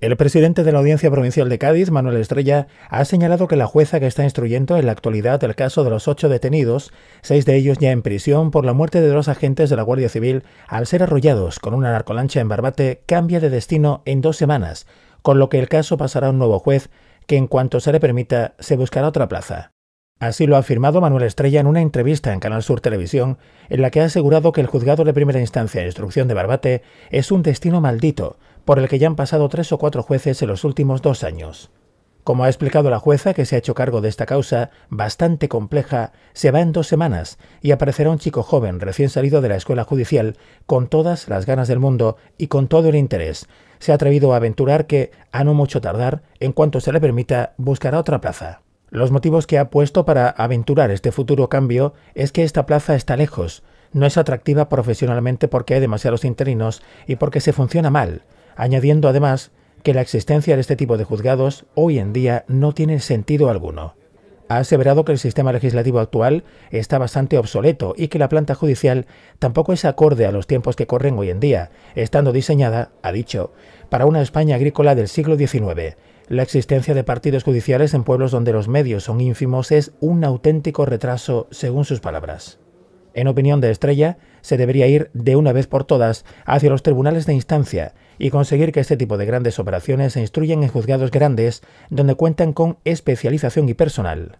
El presidente de la Audiencia Provincial de Cádiz, Manuel Estrella, ha señalado que la jueza que está instruyendo en la actualidad el caso de los ocho detenidos, seis de ellos ya en prisión por la muerte de dos agentes de la Guardia Civil al ser arrollados con una narcolancha en Barbate, cambia de destino en dos semanas, con lo que el caso pasará a un nuevo juez que en cuanto se le permita se buscará otra plaza. Así lo ha afirmado Manuel Estrella en una entrevista en Canal Sur Televisión, en la que ha asegurado que el juzgado de primera instancia de instrucción de Barbate es un destino maldito, por el que ya han pasado tres o cuatro jueces en los últimos dos años. Como ha explicado la jueza que se ha hecho cargo de esta causa, bastante compleja, se va en dos semanas y aparecerá un chico joven recién salido de la escuela judicial, con todas las ganas del mundo y con todo el interés. Se ha atrevido a aventurar que, a no mucho tardar, en cuanto se le permita, buscará otra plaza. Los motivos que ha puesto para aventurar este futuro cambio es que esta plaza está lejos, no es atractiva profesionalmente porque hay demasiados interinos y porque se funciona mal, añadiendo además que la existencia de este tipo de juzgados hoy en día no tiene sentido alguno. Ha aseverado que el sistema legislativo actual está bastante obsoleto y que la planta judicial tampoco es acorde a los tiempos que corren hoy en día, estando diseñada, ha dicho, para una España agrícola del siglo XIX. La existencia de partidos judiciales en pueblos donde los medios son ínfimos es un auténtico retraso, según sus palabras. En opinión de Estrella, se debería ir de una vez por todas hacia los tribunales de instancia, y conseguir que este tipo de grandes operaciones se instruyan en juzgados grandes donde cuentan con especialización y personal.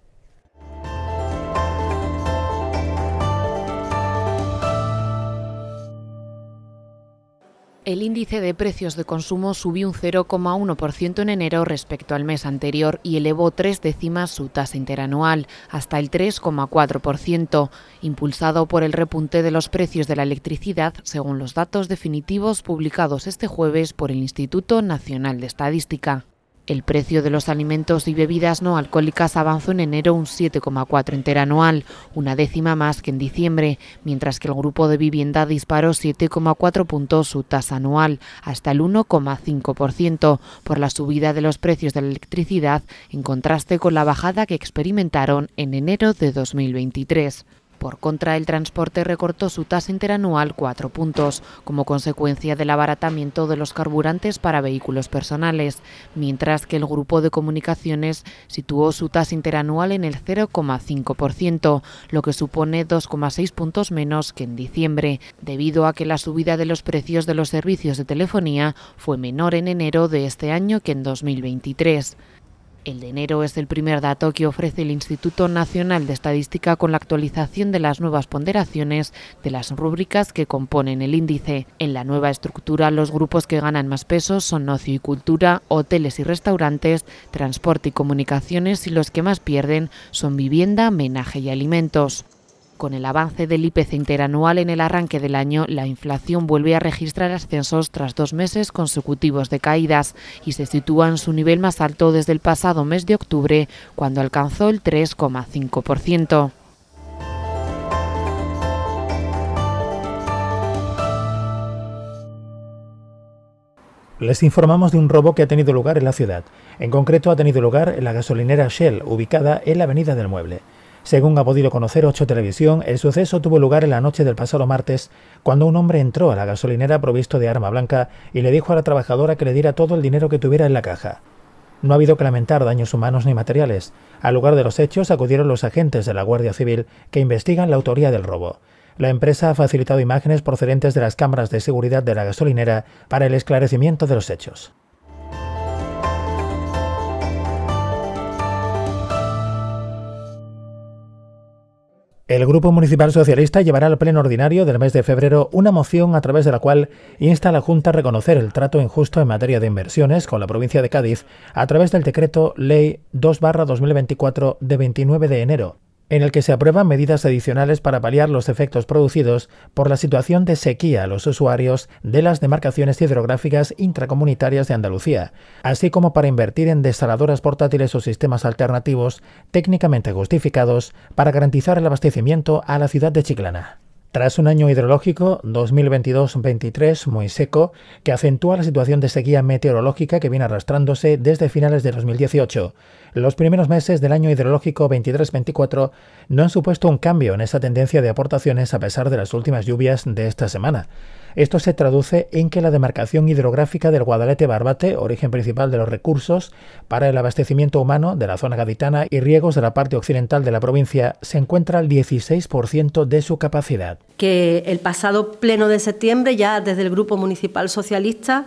el índice de precios de consumo subió un 0,1% en enero respecto al mes anterior y elevó tres décimas su tasa interanual, hasta el 3,4%, impulsado por el repunte de los precios de la electricidad, según los datos definitivos publicados este jueves por el Instituto Nacional de Estadística. El precio de los alimentos y bebidas no alcohólicas avanzó en enero un 7,4 interanual, una décima más que en diciembre, mientras que el grupo de vivienda disparó 7,4 puntos su tasa anual, hasta el 1,5%, por la subida de los precios de la electricidad en contraste con la bajada que experimentaron en enero de 2023. Por contra, el transporte recortó su tasa interanual cuatro puntos, como consecuencia del abaratamiento de los carburantes para vehículos personales, mientras que el grupo de comunicaciones situó su tasa interanual en el 0,5%, lo que supone 2,6 puntos menos que en diciembre, debido a que la subida de los precios de los servicios de telefonía fue menor en enero de este año que en 2023. El de enero es el primer dato que ofrece el Instituto Nacional de Estadística con la actualización de las nuevas ponderaciones de las rúbricas que componen el índice. En la nueva estructura, los grupos que ganan más peso son ocio y cultura, hoteles y restaurantes, transporte y comunicaciones y los que más pierden son vivienda, menaje y alimentos. Con el avance del IPC interanual en el arranque del año, la inflación vuelve a registrar ascensos tras dos meses consecutivos de caídas y se sitúa en su nivel más alto desde el pasado mes de octubre, cuando alcanzó el 3,5%. Les informamos de un robo que ha tenido lugar en la ciudad. En concreto, ha tenido lugar en la gasolinera Shell, ubicada en la Avenida del Mueble. Según ha podido conocer 8 Televisión, el suceso tuvo lugar en la noche del pasado martes, cuando un hombre entró a la gasolinera provisto de arma blanca y le dijo a la trabajadora que le diera todo el dinero que tuviera en la caja. No ha habido que lamentar daños humanos ni materiales. Al lugar de los hechos acudieron los agentes de la Guardia Civil que investigan la autoría del robo. La empresa ha facilitado imágenes procedentes de las cámaras de seguridad de la gasolinera para el esclarecimiento de los hechos. El Grupo Municipal Socialista llevará al Pleno Ordinario del mes de febrero una moción a través de la cual insta a la Junta a reconocer el trato injusto en materia de inversiones con la provincia de Cádiz a través del decreto Ley 2-2024 de 29 de enero en el que se aprueban medidas adicionales para paliar los efectos producidos por la situación de sequía a los usuarios de las demarcaciones hidrográficas intracomunitarias de Andalucía, así como para invertir en desaladoras portátiles o sistemas alternativos técnicamente justificados para garantizar el abastecimiento a la ciudad de Chiclana. Tras un año hidrológico 2022-23 muy seco, que acentúa la situación de sequía meteorológica que viene arrastrándose desde finales de 2018, los primeros meses del año hidrológico 23-24 no han supuesto un cambio en esa tendencia de aportaciones a pesar de las últimas lluvias de esta semana. Esto se traduce en que la demarcación hidrográfica del Guadalete-Barbate, origen principal de los recursos para el abastecimiento humano de la zona gaditana y riegos de la parte occidental de la provincia, se encuentra al 16% de su capacidad. Que el pasado pleno de septiembre, ya desde el Grupo Municipal Socialista,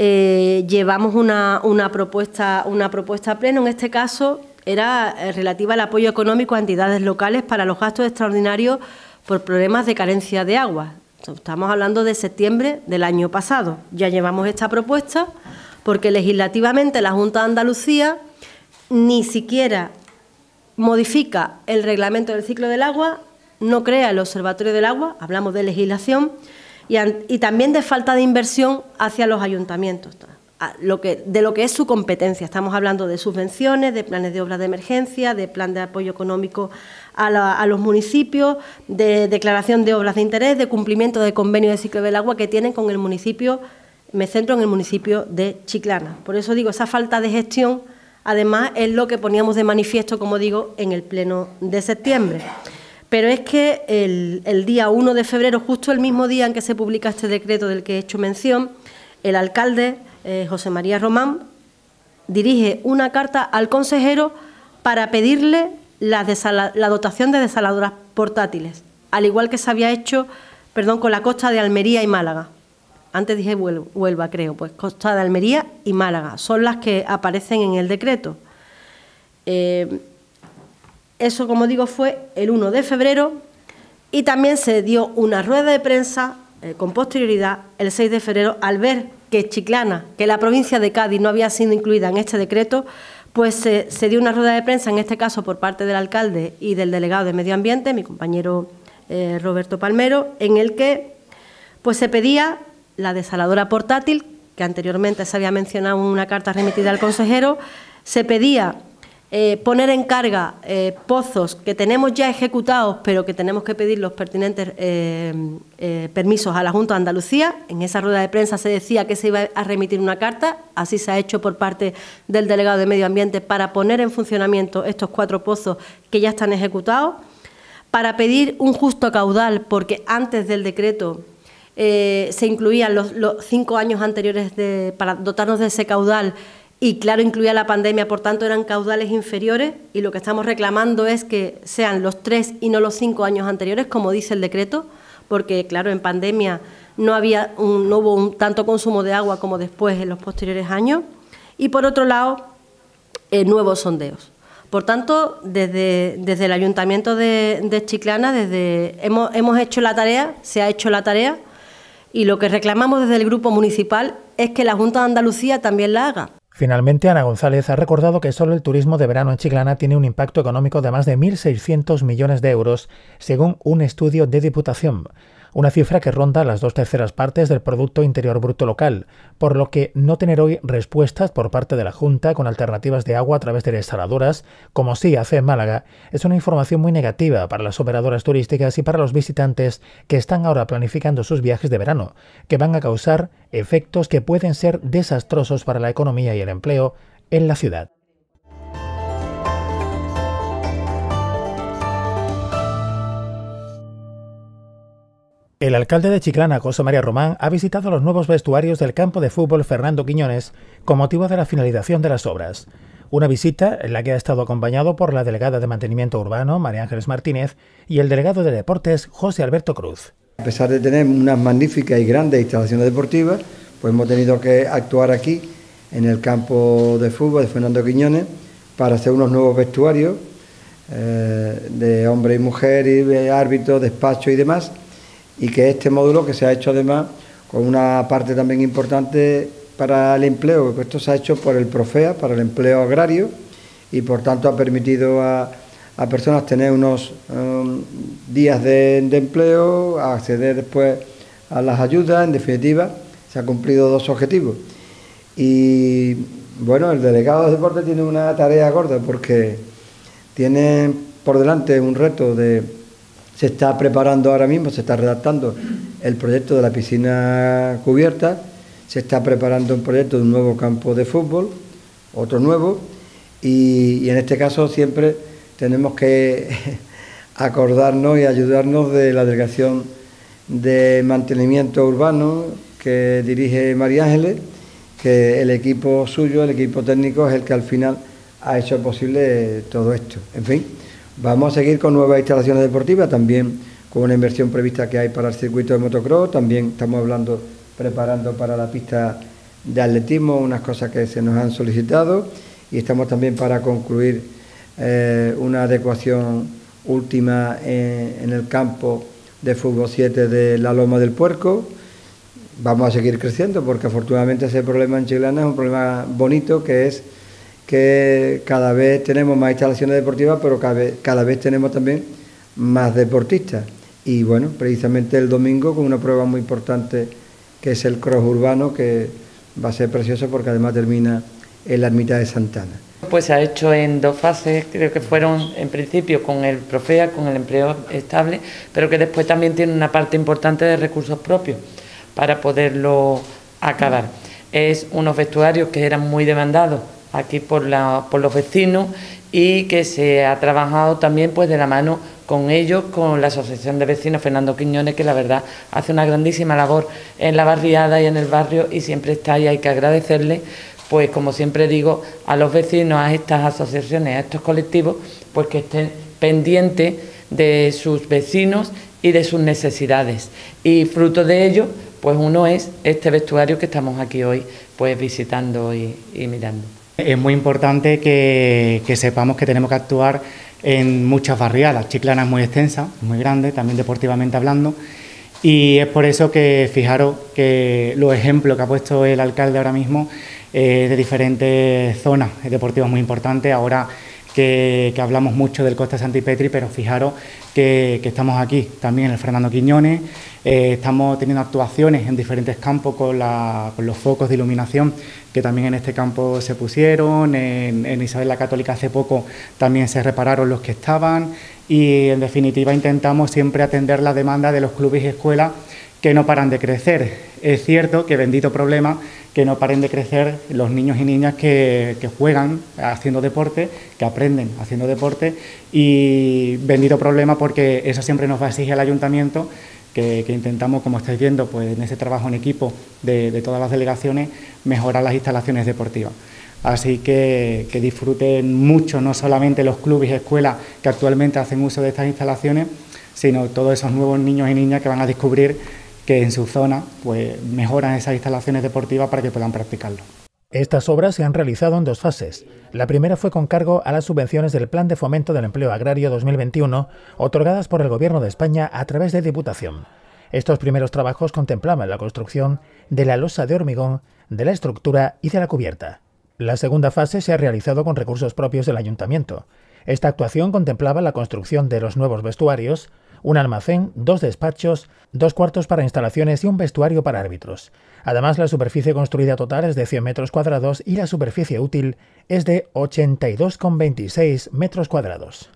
eh, llevamos una, propuesta, una propuesta pleno, en este caso era eh, relativa al apoyo económico a entidades locales para los gastos extraordinarios por problemas de carencia de agua. Estamos hablando de septiembre del año pasado. Ya llevamos esta propuesta porque legislativamente la Junta de Andalucía ni siquiera modifica el reglamento del ciclo del agua, no crea el observatorio del agua, hablamos de legislación, y, también de falta de inversión hacia los ayuntamientos de lo que es su competencia. Estamos hablando de subvenciones, de planes de obras de emergencia, de plan de apoyo económico a, los municipios, de declaración de obras de interés, de cumplimiento de convenio de ciclo del agua que tienen con el municipio, me centro en el municipio de Chiclana. Por eso digo, esa falta de gestión, además, es lo que poníamos de manifiesto, como digo, en el Pleno de septiembre. Pero es que el, el día 1 de febrero, justo el mismo día en que se publica este decreto del que he hecho mención, el alcalde eh, José María Román, dirige una carta al consejero para pedirle la, dotación de desaladoras portátiles, al igual que se había hecho perdón, con la costa de Almería y Málaga. Antes dije Huelva, creo, pues costa de Almería y Málaga son las que aparecen en el decreto. Eh, eso, como digo, fue el 1 de febrero y también se dio una rueda de prensa eh, con posterioridad el 6 de febrero al ver que Chiclana, que la provincia de Cádiz no había sido incluida en este decreto, pues eh, se, dio una rueda de prensa, en este caso por parte del alcalde y del delegado de Medio Ambiente, mi compañero eh, Roberto Palmero, en el que pues se pedía la desaladora portátil, que anteriormente se había mencionado en una carta remitida al consejero, se pedía eh, poner en carga eh, pozos que tenemos ya ejecutados, pero que tenemos que pedir los pertinentes eh, permisos a la Junta de Andalucía. En esa rueda de prensa se decía que se iba a remitir una carta, así se ha hecho por parte del delegado de Medio Ambiente para poner en funcionamiento estos cuatro pozos que ya están ejecutados, para pedir un justo caudal, porque antes del decreto se incluían los, cinco años anteriores de, para dotarnos de ese caudal y claro, incluía la pandemia, por tanto eran caudales inferiores y lo que estamos reclamando es que sean los tres y no los cinco años anteriores, como dice el decreto, porque claro, en pandemia no, había un, no hubo tanto consumo de agua como después en los posteriores años y por otro lado, eh, nuevos sondeos. Por tanto, desde, desde el Ayuntamiento de, de Chiclana desde, hemos, hemos hecho la tarea, se ha hecho la tarea y lo que reclamamos desde el Grupo Municipal es que la Junta de Andalucía también la haga Finalmente, Ana González ha recordado que solo el turismo de verano en Chiclana tiene un impacto económico de más de 1.600 millones de euros, según un estudio de Diputación una cifra que ronda las dos terceras partes del Producto Interior Bruto local, por lo que no tener hoy respuestas por parte de la Junta con alternativas de agua a través de desaladoras, como sí hace Málaga, es una información muy negativa para las operadoras turísticas y para los visitantes que están ahora planificando sus viajes de verano, que van a causar efectos que pueden ser desastrosos para la economía y el empleo en la ciudad. El alcalde de Chiclana, José María Román, ha visitado los nuevos vestuarios del campo de fútbol Fernando Quiñones con motivo de la finalización de las obras. Una visita en la que ha estado acompañado por la delegada de Mantenimiento Urbano, María Ángeles Martínez, y el delegado de Deportes, José Alberto Cruz. A pesar de tener unas magníficas y grandes instalaciones deportivas, pues hemos tenido que actuar aquí en el campo de fútbol de Fernando Quiñones para hacer unos nuevos vestuarios eh, de hombre y mujer y de árbitro, despacho y demás y que este módulo que se ha hecho además con una parte también importante para el empleo, que esto se ha hecho por el Profea, para el empleo agrario, y por tanto ha permitido a, personas tener unos um, días de, de, empleo, acceder después a las ayudas, en definitiva, se han cumplido dos objetivos. Y bueno, el delegado de deporte tiene una tarea gorda porque tiene por delante un reto de se está preparando ahora mismo, se está redactando el proyecto de la piscina cubierta, se está preparando un proyecto de un nuevo campo de fútbol, otro nuevo, y, en este caso siempre tenemos que acordarnos y ayudarnos de la delegación de mantenimiento urbano que dirige María Ángeles, que el equipo suyo, el equipo técnico, es el que al final ha hecho posible todo esto. En fin. Vamos a seguir con nuevas instalaciones deportivas, también con una inversión prevista que hay para el circuito de motocross, también estamos hablando, preparando para la pista de atletismo, unas cosas que se nos han solicitado y estamos también para concluir eh, una adecuación última en, el campo de fútbol 7 de la Loma del Puerco. Vamos a seguir creciendo porque afortunadamente ese problema en Chilana es un problema bonito que es que cada vez tenemos más instalaciones deportivas, pero cada vez, tenemos también más deportistas. Y bueno, precisamente el domingo con una prueba muy importante que es el cross urbano, que va a ser precioso porque además termina en la ermita de Santana. Pues se ha hecho en dos fases, creo que fueron en principio con el Profea, con el empleo estable, pero que después también tiene una parte importante de recursos propios para poderlo acabar. Es unos vestuarios que eran muy demandados aquí por, los vecinos y que se ha trabajado también pues de la mano con ellos, con la Asociación de Vecinos Fernando Quiñones, que la verdad hace una grandísima labor en la barriada y en el barrio y siempre está ahí, hay que agradecerle, pues como siempre digo, a los vecinos, a estas asociaciones, a estos colectivos, pues que estén pendientes de sus vecinos y de sus necesidades. Y fruto de ello, pues uno es este vestuario que estamos aquí hoy, pues visitando y mirando. Es muy importante que, sepamos que tenemos que actuar en muchas barriadas. Chiclana es muy extensa, muy grande, también deportivamente hablando. Y es por eso que fijaros que los ejemplos que ha puesto el alcalde ahora mismo eh, de diferentes zonas deportivas muy importantes. Ahora que, hablamos mucho del Costa Santipetri, pero fijaros que, estamos aquí también en el Fernando Quiñones, eh, estamos teniendo actuaciones en diferentes campos con, los focos de iluminación que también en este campo se pusieron, en, en Isabel la Católica hace poco también se repararon los que estaban y en definitiva intentamos siempre atender la demanda de los clubes y escuelas que no paran de crecer. Es cierto que bendito problema que no paren de crecer los niños y niñas que, juegan haciendo deporte, que aprenden haciendo deporte y bendito problema porque eso siempre nos va a exigir al ayuntamiento que, intentamos, como estáis viendo, pues en ese trabajo en equipo de, todas las delegaciones, mejorar las instalaciones deportivas. Así que, que disfruten mucho, no solamente los clubes y escuelas que actualmente hacen uso de estas instalaciones, sino todos esos nuevos niños y niñas que van a descubrir que en su zona pues, mejoran esas instalaciones deportivas para que puedan practicarlo. Estas obras se han realizado en dos fases. La primera fue con cargo a las subvenciones del Plan de Fomento del Empleo Agrario 2021, otorgadas por el Gobierno de España a través de Diputación. Estos primeros trabajos contemplaban la construcción de la losa de hormigón, de la estructura y de la cubierta. La segunda fase se ha realizado con recursos propios del ayuntamiento. Esta actuación contemplaba la construcción de los nuevos vestuarios, un almacén, dos despachos, dos cuartos para instalaciones y un vestuario para árbitros. Además, la superficie construida total es de 100 metros cuadrados y la superficie útil es de 82,26 metros cuadrados.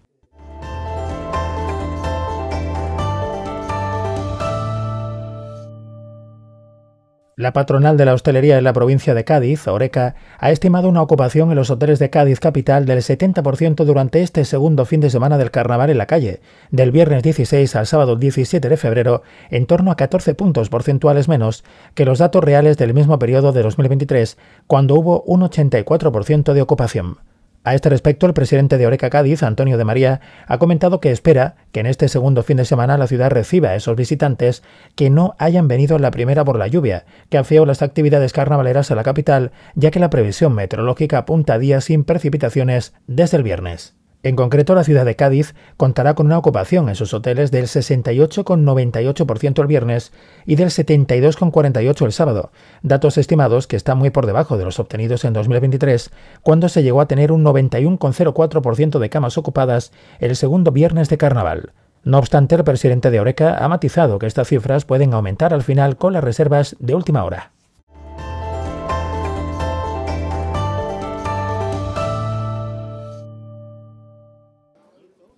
La patronal de la hostelería de la provincia de Cádiz, Oreca, ha estimado una ocupación en los hoteles de Cádiz capital del 70% durante este segundo fin de semana del carnaval en la calle, del viernes 16 al sábado 17 de febrero, en torno a 14 puntos porcentuales menos que los datos reales del mismo periodo de 2023, cuando hubo un 84% de ocupación. A este respecto, el presidente de Oreca Cádiz, Antonio de María, ha comentado que espera que en este segundo fin de semana la ciudad reciba a esos visitantes que no hayan venido en la primera por la lluvia, que afeó las actividades carnavaleras a la capital, ya que la previsión meteorológica apunta a días sin precipitaciones desde el viernes. En concreto, la ciudad de Cádiz contará con una ocupación en sus hoteles del 68,98% el viernes y del 72,48% el sábado, datos estimados que están muy por debajo de los obtenidos en 2023, cuando se llegó a tener un 91,04% de camas ocupadas el segundo viernes de carnaval. No obstante, el presidente de Oreca ha matizado que estas cifras pueden aumentar al final con las reservas de última hora.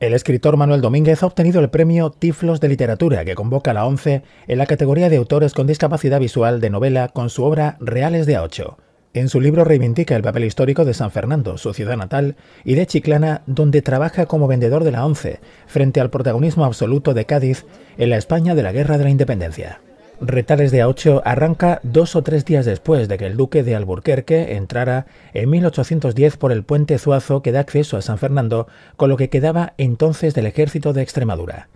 El escritor Manuel Domínguez ha obtenido el premio Tiflos de Literatura que convoca la ONCE en la categoría de autores con discapacidad visual de novela con su obra Reales de A8. En su libro reivindica el papel histórico de San Fernando, su ciudad natal, y de Chiclana, donde trabaja como vendedor de la ONCE, frente al protagonismo absoluto de Cádiz en la España de la Guerra de la Independencia. Retales de A8 arranca dos o tres días después de que el duque de Alburquerque entrara en 1810 por el puente Zuazo que da acceso a San Fernando con lo que quedaba entonces del ejército de Extremadura.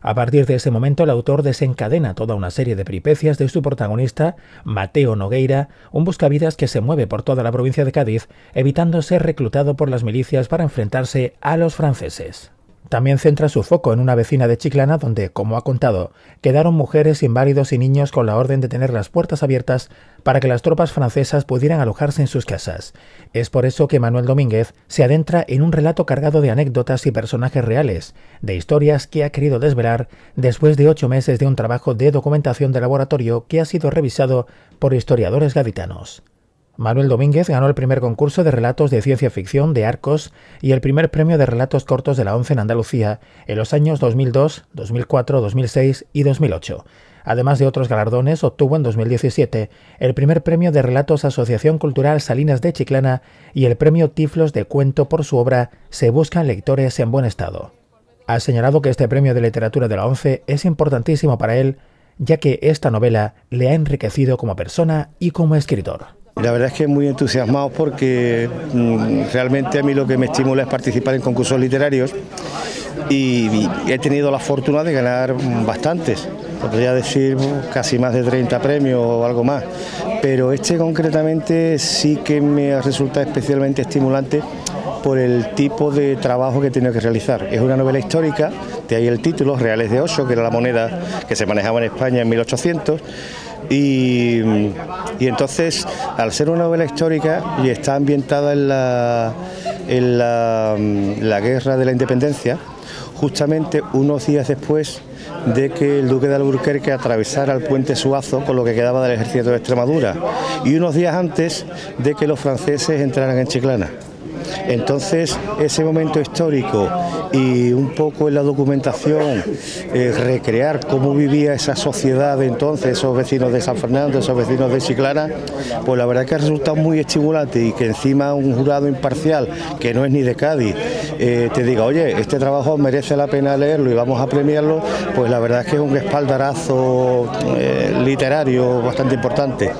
A partir de ese momento el autor desencadena toda una serie de peripecias de su protagonista, Mateo Nogueira, un buscavidas que se mueve por toda la provincia de Cádiz, evitando ser reclutado por las milicias para enfrentarse a los franceses. También centra su foco en una vecina de Chiclana donde, como ha contado, quedaron mujeres, inválidos y niños con la orden de tener las puertas abiertas para que las tropas francesas pudieran alojarse en sus casas. Es por eso que Manuel Domínguez se adentra en un relato cargado de anécdotas y personajes reales, de historias que ha querido desvelar después de ocho meses de un trabajo de documentación de laboratorio que ha sido revisado por historiadores gaditanos. Manuel Domínguez ganó el primer concurso de relatos de ciencia ficción de Arcos y el primer premio de relatos cortos de la ONCE en Andalucía en los años 2002, 2004, 2006 y 2008. Además de otros galardones, obtuvo en 2017 el primer premio de relatos Asociación Cultural Salinas de Chiclana y el premio Tiflos de Cuento por su obra Se buscan lectores en buen estado. Ha señalado que este premio de literatura de la ONCE es importantísimo para él, ya que esta novela le ha enriquecido como persona y como escritor. La verdad es que muy entusiasmado porque mm, realmente a mí lo que me estimula es participar en concursos literarios y, he tenido la fortuna de ganar mm, bastantes, podría decir mm, casi más de 30 premios o algo más, pero este concretamente sí que me ha resultado especialmente estimulante por el tipo de trabajo que he tenido que realizar. Es una novela histórica, de ahí el título, Reales de Ocho, que era la moneda que se manejaba en España en 1800 y, entonces, al ser una novela histórica y está ambientada en la, la guerra de la independencia, justamente unos días después de que el duque de Alburquerque atravesara el puente Suazo con lo que quedaba del ejército de Extremadura y unos días antes de que los franceses entraran en Chiclana. Entonces, ese momento histórico y un poco en la documentación eh, recrear cómo vivía esa sociedad entonces, esos vecinos de San Fernando, esos vecinos de Chiclana, pues la verdad que ha resultado muy estimulante y que encima un jurado imparcial, que no es ni de Cádiz, eh, te diga, oye, este trabajo merece la pena leerlo y vamos a premiarlo, pues la verdad es que es un espaldarazo eh, literario bastante importante.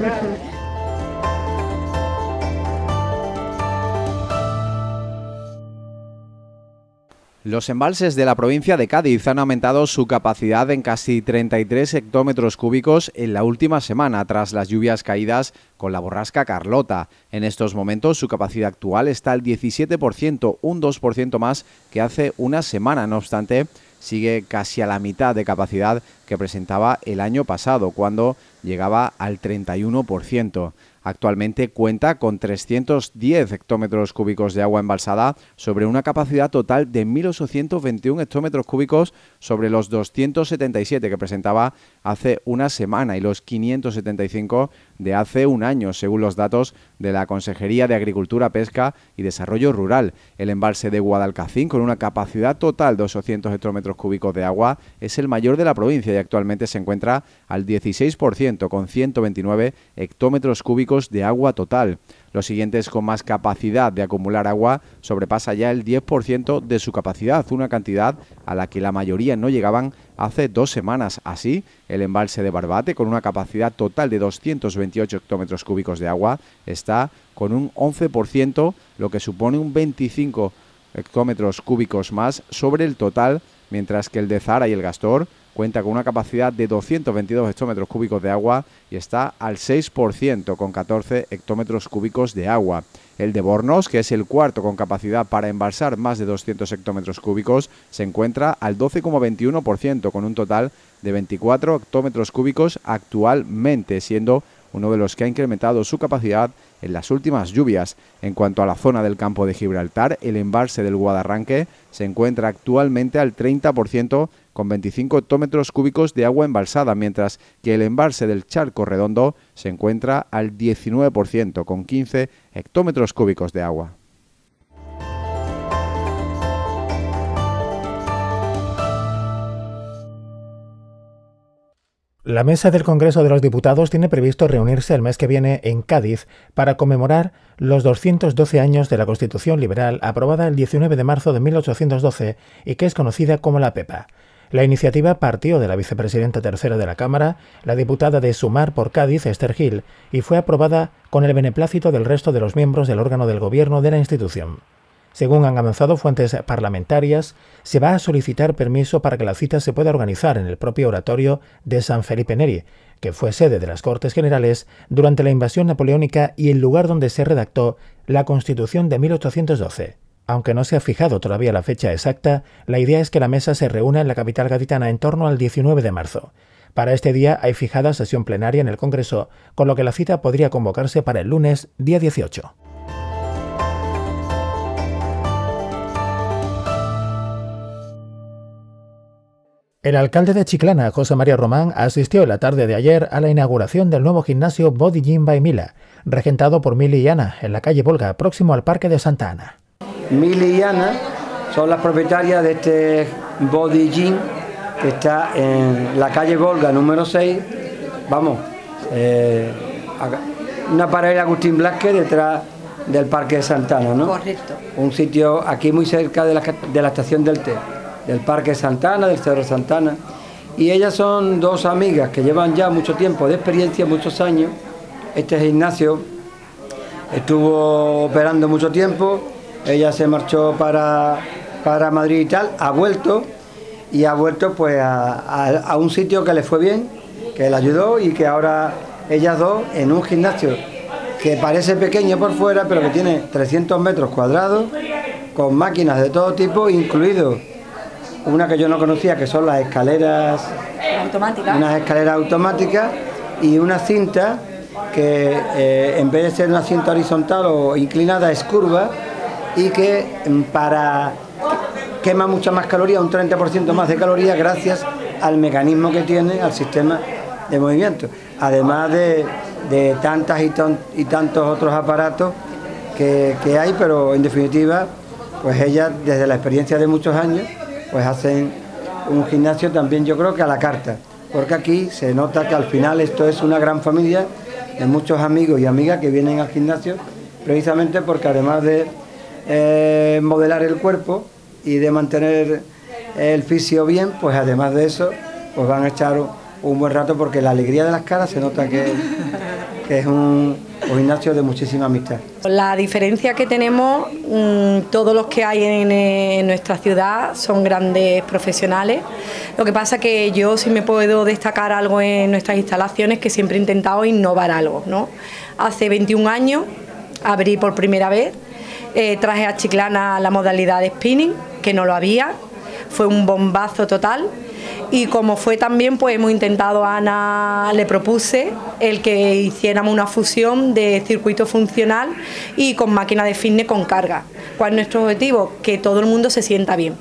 Los embalses de la provincia de Cádiz han aumentado su capacidad en casi 33 hectómetros cúbicos en la última semana tras las lluvias caídas con la borrasca Carlota. En estos momentos su capacidad actual está al 17%, un 2% más que hace una semana. No obstante, sigue casi a la mitad de capacidad que presentaba el año pasado, cuando llegaba al 31%. Actualmente cuenta con 310 hectómetros cúbicos de agua embalsada sobre una capacidad total de 1.821 hectómetros cúbicos sobre los 277 que presentaba hace una semana y los 575 de hace un año, según los datos de la Consejería de Agricultura, Pesca y Desarrollo Rural. El embalse de Guadalcacín, con una capacidad total de 800 hectómetros cúbicos de agua, es el mayor de la provincia y actualmente se encuentra al 16%, con 129 hectómetros cúbicos de agua total. Los siguientes con más capacidad de acumular agua sobrepasa ya el 10% de su capacidad, una cantidad a la que la mayoría no llegaban hace dos semanas. Así, el embalse de Barbate, con una capacidad total de 228 hectómetros cúbicos de agua, está con un 11%, lo que supone un 25 hectómetros cúbicos más sobre el total, mientras que el de Zara y el Gastor cuenta con una capacidad de 222 hectómetros cúbicos de agua y está al 6% con 14 hectómetros cúbicos de agua. El de Bornos, que es el cuarto con capacidad para embalsar más de 200 hectómetros cúbicos, se encuentra al 12,21% con un total de 24 hectómetros cúbicos actualmente, siendo uno de los que ha incrementado su capacidad en las últimas lluvias. En cuanto a la zona del campo de Gibraltar, el embalse del Guadarranque se encuentra actualmente al 30% con 25 hectómetros cúbicos de agua embalsada, mientras que el embalse del Charco Redondo se encuentra al 19%, con 15 hectómetros cúbicos de agua. La mesa del Congreso de los Diputados tiene previsto reunirse el mes que viene en Cádiz para conmemorar los 212 años de la Constitución Liberal aprobada el 19 de marzo de 1812 y que es conocida como la PEPA. La iniciativa partió de la vicepresidenta tercera de la Cámara, la diputada de Sumar por Cádiz, Esther Gil, y fue aprobada con el beneplácito del resto de los miembros del órgano del gobierno de la institución. Según han avanzado fuentes parlamentarias, se va a solicitar permiso para que la cita se pueda organizar en el propio oratorio de San Felipe Neri, que fue sede de las Cortes Generales durante la invasión napoleónica y el lugar donde se redactó la Constitución de 1812. Aunque no se ha fijado todavía la fecha exacta, la idea es que la mesa se reúna en la capital gaditana en torno al 19 de marzo. Para este día hay fijada sesión plenaria en el Congreso, con lo que la cita podría convocarse para el lunes, día 18. El alcalde de Chiclana, José María Román, asistió la tarde de ayer a la inauguración del nuevo gimnasio Body Gym by Mila, regentado por Mili y Ana, en la calle Volga, próximo al Parque de Santa Ana. Mili y Ana son las propietarias de este Body Gym que está en la calle Volga número 6. Vamos, eh, una pared de Agustín Blasque detrás del Parque de Santana, ¿no? Correcto. Un sitio aquí muy cerca de la, estación del Té, del Parque Santana, del Cerro Santana. Y ellas son dos amigas que llevan ya mucho tiempo de experiencia, muchos años. Este gimnasio estuvo operando mucho tiempo ella se marchó para, para Madrid y tal, ha vuelto y ha vuelto pues a, un sitio que le fue bien, que le ayudó y que ahora ellas dos en un gimnasio que parece pequeño por fuera, pero que tiene 300 metros cuadrados, con máquinas de todo tipo, incluido una que yo no conocía, que son las escaleras automáticas. Unas escaleras automáticas y una cinta que eh, en vez de ser una cinta horizontal o inclinada es curva, y que em, para quema mucha más calorías, un 30% más de calorías gracias al mecanismo que tiene, al sistema de movimiento. Además de, de tantas y, tantos otros aparatos que, que, hay, pero en definitiva, pues ellas desde la experiencia de muchos años, pues hacen un gimnasio también yo creo que a la carta, porque aquí se nota que al final esto es una gran familia de muchos amigos y amigas que vienen al gimnasio, precisamente porque además de eh, modelar el cuerpo y de mantener el fisio bien, pues además de eso, pues van a echar un buen rato porque la alegría de las caras se nota que, es un, gimnasio de muchísima amistad. La diferencia que tenemos, mm, todos los que hay en, nuestra ciudad son grandes profesionales. Lo que pasa que yo sí si me puedo destacar algo en nuestras instalaciones que siempre he intentado innovar algo. ¿no? Hace 21 años abrí por primera vez eh, traje a Chiclana la modalidad de spinning, que no lo había, fue un bombazo total. Y como fue también, pues hemos intentado, Ana le propuse el que hiciéramos una fusión de circuito funcional y con máquina de fitness con carga. ¿Cuál es nuestro objetivo? Que todo el mundo se sienta bien.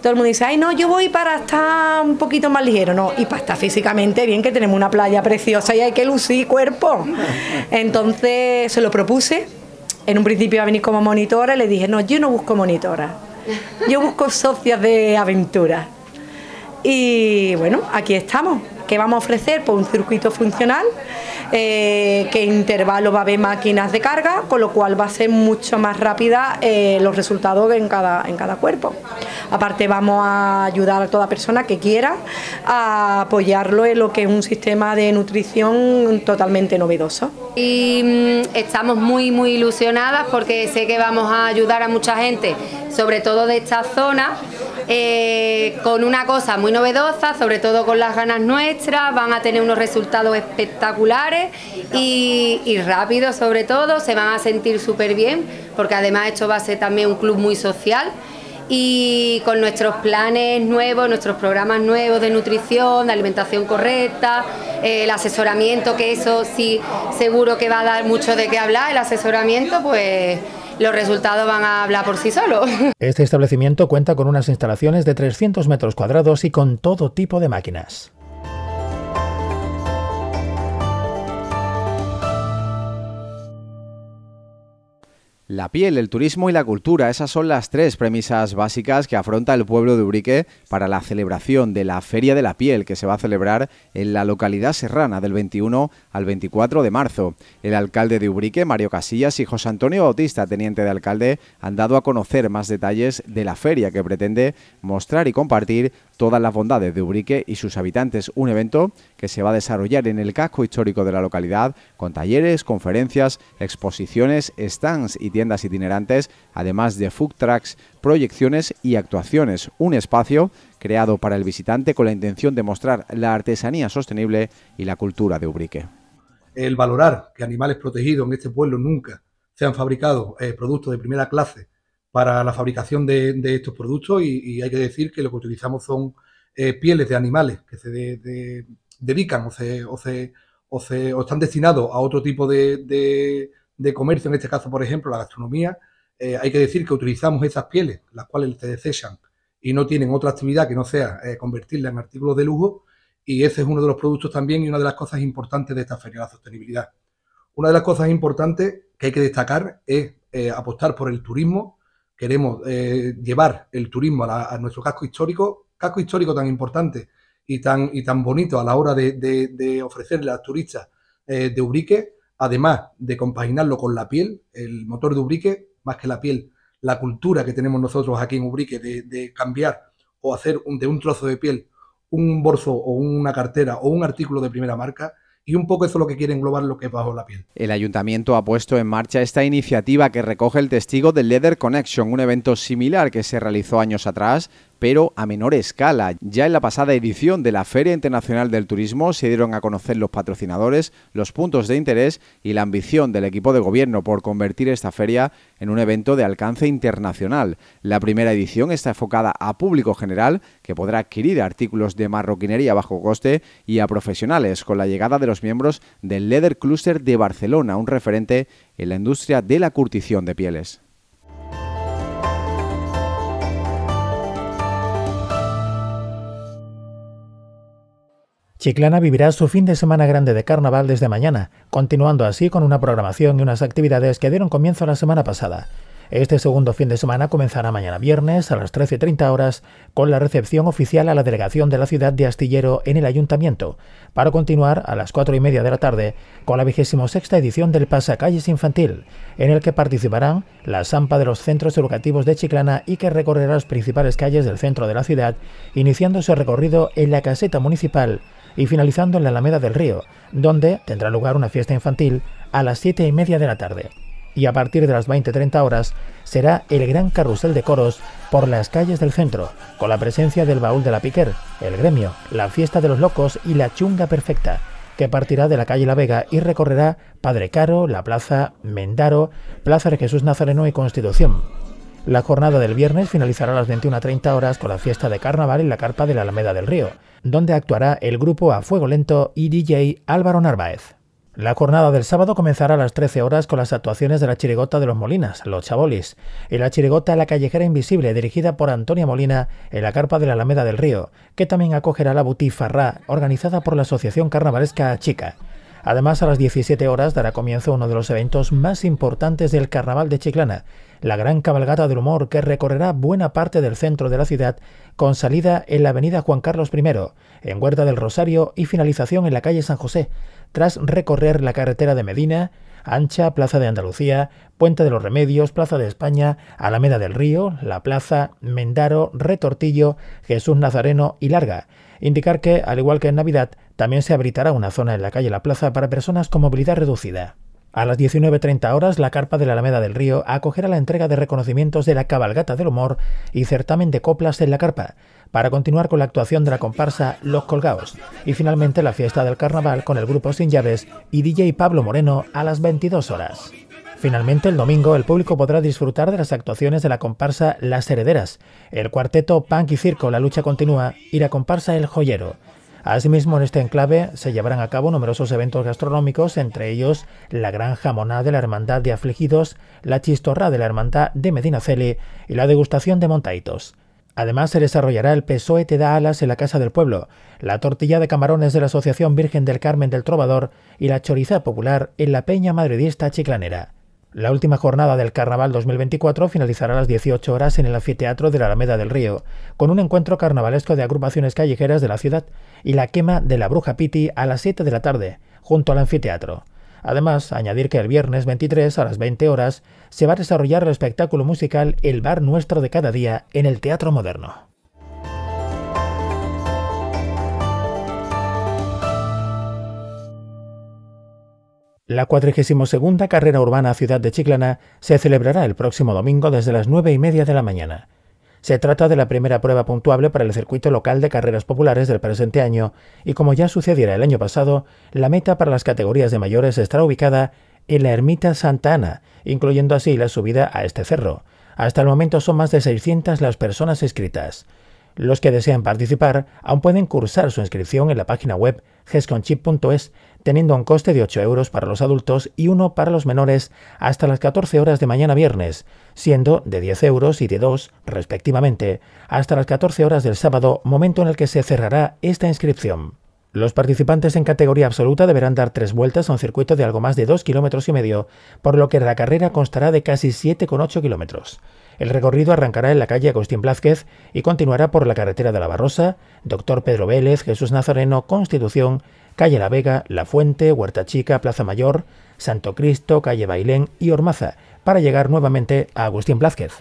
Todo el mundo dice, ay no, yo voy para estar un poquito más ligero. No, y para estar físicamente bien, que tenemos una playa preciosa y hay que lucir cuerpo. Entonces se lo propuse en un principio iba a venir como monitora, le dije, no, yo no busco monitora, yo busco socias de aventura. Y bueno, aquí estamos. ¿Qué vamos a ofrecer? Pues un circuito funcional eh, que intervalo va a haber máquinas de carga, con lo cual va a ser mucho más rápida eh, los resultados en cada, en cada cuerpo. Aparte vamos a ayudar a toda persona que quiera a apoyarlo en lo que es un sistema de nutrición totalmente novedoso. Y mm, estamos muy, muy ilusionadas porque sé que vamos a ayudar a mucha gente sobre todo de esta zona, eh, con una cosa muy novedosa, sobre todo con las ganas nuestras, van a tener unos resultados espectaculares y, y rápidos sobre todo, se van a sentir súper bien, porque además esto va a ser también un club muy social y con nuestros planes nuevos, nuestros programas nuevos de nutrición, de alimentación correcta, eh, el asesoramiento, que eso sí seguro que va a dar mucho de qué hablar, el asesoramiento, pues los resultados van a hablar por sí solos. Este establecimiento cuenta con unas instalaciones de 300 metros cuadrados y con todo tipo de máquinas. La piel, el turismo y la cultura, esas son las tres premisas básicas que afronta el pueblo de Ubrique para la celebración de la Feria de la Piel que se va a celebrar en la localidad serrana del 21 al 24 de marzo. El alcalde de Ubrique, Mario Casillas, y José Antonio Bautista, teniente de alcalde, han dado a conocer más detalles de la feria que pretende mostrar y compartir todas las bondades de Ubrique y sus habitantes. Un evento que se va a desarrollar en el casco histórico de la localidad con talleres, conferencias, exposiciones, stands y tiendas itinerantes, además de food trucks, proyecciones y actuaciones. Un espacio creado para el visitante con la intención de mostrar la artesanía sostenible y la cultura de Ubrique. El valorar que animales protegidos en este pueblo nunca se han fabricado eh, productos de primera clase para la fabricación de, estos productos y, hay que decir que lo que utilizamos son eh, pieles de animales que se dedican o, se, se, están destinados a otro tipo de, comercio, en este caso, por ejemplo, la gastronomía. Eh, hay que decir que utilizamos esas pieles, las cuales se desechan y no tienen otra actividad que no sea convertirlas eh, convertirla en artículos de lujo. Y ese es uno de los productos también y una de las cosas importantes de esta feria, la sostenibilidad. Una de las cosas importantes que hay que destacar es apostar por el turismo queremos eh, llevar el turismo a, nuestro casco histórico, casco histórico tan importante y tan, y tan bonito a la hora de, ofrecerle a turistas eh, de Ubrique, además de compaginarlo con la piel, el motor de Ubrique, más que la piel, la cultura que tenemos nosotros aquí en Ubrique de, cambiar o hacer de un trozo de piel un bolso o una cartera o un artículo de primera marca, y un poco eso es lo que quiere englobar lo que es bajo la piel. El ayuntamiento ha puesto en marcha esta iniciativa que recoge el testigo del Leather Connection, un evento similar que se realizó años atrás pero a menor escala. Ya en la pasada edición de la Feria Internacional del Turismo se dieron a conocer los patrocinadores, los puntos de interés y la ambición del equipo de gobierno por convertir esta feria en un evento de alcance internacional. La primera edición está enfocada a público general, que podrá adquirir artículos de marroquinería a bajo coste, y a profesionales, con la llegada de los miembros del Leather Cluster de Barcelona, un referente en la industria de la curtición de pieles. Chiclana vivirá su fin de semana grande de carnaval desde mañana, continuando así con una programación y unas actividades que dieron comienzo la semana pasada. Este segundo fin de semana comenzará mañana viernes a las 13.30 horas con la recepción oficial a la delegación de la ciudad de Astillero en el ayuntamiento, para continuar a las 4.30 y media de la tarde con la 26 edición del Pasacalles Infantil, en el que participarán la Sampa de los centros educativos de Chiclana y que recorrerá las principales calles del centro de la ciudad, iniciando su recorrido en la caseta municipal y finalizando en la Alameda del Río, donde tendrá lugar una fiesta infantil a las 7 y media de la tarde. Y a partir de las 20-30 horas será el gran carrusel de coros por las calles del centro, con la presencia del baúl de la Piquer, el gremio, la fiesta de los locos y la chunga perfecta, que partirá de la calle La Vega y recorrerá Padre Caro, la Plaza Mendaro, Plaza de Jesús Nazareno y Constitución, la jornada del viernes finalizará a las 21.30 horas con la fiesta de carnaval en la carpa de la Alameda del Río, donde actuará el grupo A Fuego Lento y DJ Álvaro Narváez. La jornada del sábado comenzará a las 13 horas con las actuaciones de la chirigota de los Molinas, Los Chabolis, y la chirigota La Callejera Invisible, dirigida por Antonia Molina en la carpa de la Alameda del Río, que también acogerá la butifarra organizada por la Asociación Carnavalesca Chica. Además, a las 17 horas dará comienzo uno de los eventos más importantes del Carnaval de Chiclana, la gran cabalgata del humor que recorrerá buena parte del centro de la ciudad, con salida en la avenida Juan Carlos I, en Huerta del Rosario y finalización en la calle San José, tras recorrer la carretera de Medina, Ancha, Plaza de Andalucía, Puente de los Remedios, Plaza de España, Alameda del Río, La Plaza, Mendaro, Retortillo, Jesús Nazareno y Larga. Indicar que, al igual que en Navidad, también se habilitará una zona en la calle La Plaza para personas con movilidad reducida. A las 19.30 horas, la carpa de la Alameda del Río acogerá la entrega de reconocimientos de la Cabalgata del Humor y certamen de coplas en la carpa, para continuar con la actuación de la comparsa Los Colgaos, y finalmente la fiesta del carnaval con el grupo Sin Llaves y DJ Pablo Moreno a las 22 horas. Finalmente, el domingo, el público podrá disfrutar de las actuaciones de la comparsa Las Herederas, el cuarteto Punk y Circo La Lucha Continúa y la comparsa El Joyero. Asimismo, en este enclave se llevarán a cabo numerosos eventos gastronómicos, entre ellos la Gran jamoná de la Hermandad de Afligidos, la Chistorra de la Hermandad de Medinaceli y la degustación de montaitos. Además, se desarrollará el PSOE Te da alas en la Casa del Pueblo, la tortilla de camarones de la Asociación Virgen del Carmen del Trovador y la choriza popular en la Peña Madridista Chiclanera. La última jornada del Carnaval 2024 finalizará a las 18 horas en el anfiteatro de la Alameda del Río, con un encuentro carnavalesco de agrupaciones callejeras de la ciudad y la quema de la Bruja Piti a las 7 de la tarde, junto al anfiteatro. Además, añadir que el viernes 23 a las 20 horas se va a desarrollar el espectáculo musical El Bar Nuestro de Cada Día en el Teatro Moderno. La 42 Carrera Urbana Ciudad de Chiclana se celebrará el próximo domingo desde las 9 y media de la mañana. Se trata de la primera prueba puntuable para el circuito local de carreras populares del presente año y como ya sucediera el año pasado, la meta para las categorías de mayores estará ubicada en la ermita Santa Ana, incluyendo así la subida a este cerro. Hasta el momento son más de 600 las personas inscritas. Los que desean participar aún pueden cursar su inscripción en la página web gesconchip.es teniendo un coste de 8 euros para los adultos y 1 para los menores hasta las 14 horas de mañana viernes, siendo de 10 euros y de 2, respectivamente, hasta las 14 horas del sábado, momento en el que se cerrará esta inscripción. Los participantes en categoría absoluta deberán dar tres vueltas a un circuito de algo más de 2 kilómetros y medio, por lo que la carrera constará de casi 7,8 kilómetros. El recorrido arrancará en la calle Agustín Blázquez y continuará por la carretera de la Barrosa, Doctor Pedro Vélez, Jesús Nazareno, Constitución, Calle La Vega, La Fuente, Huerta Chica, Plaza Mayor, Santo Cristo, Calle Bailén y Ormaza, para llegar nuevamente a Agustín Blázquez.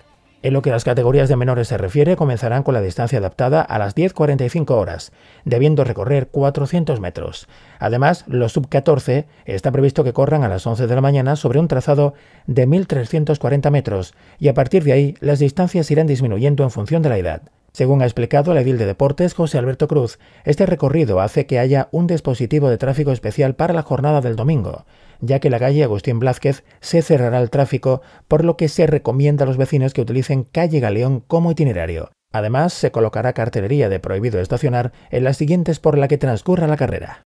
En lo que a las categorías de menores se refiere, comenzarán con la distancia adaptada a las 10.45 horas, debiendo recorrer 400 metros. Además, los sub-14 está previsto que corran a las 11 de la mañana sobre un trazado de 1.340 metros, y a partir de ahí las distancias irán disminuyendo en función de la edad. Según ha explicado el edil de Deportes, José Alberto Cruz, este recorrido hace que haya un dispositivo de tráfico especial para la jornada del domingo, ya que la calle Agustín Blázquez se cerrará al tráfico, por lo que se recomienda a los vecinos que utilicen calle Galeón como itinerario. Además, se colocará cartelería de prohibido estacionar en las siguientes por la que transcurra la carrera.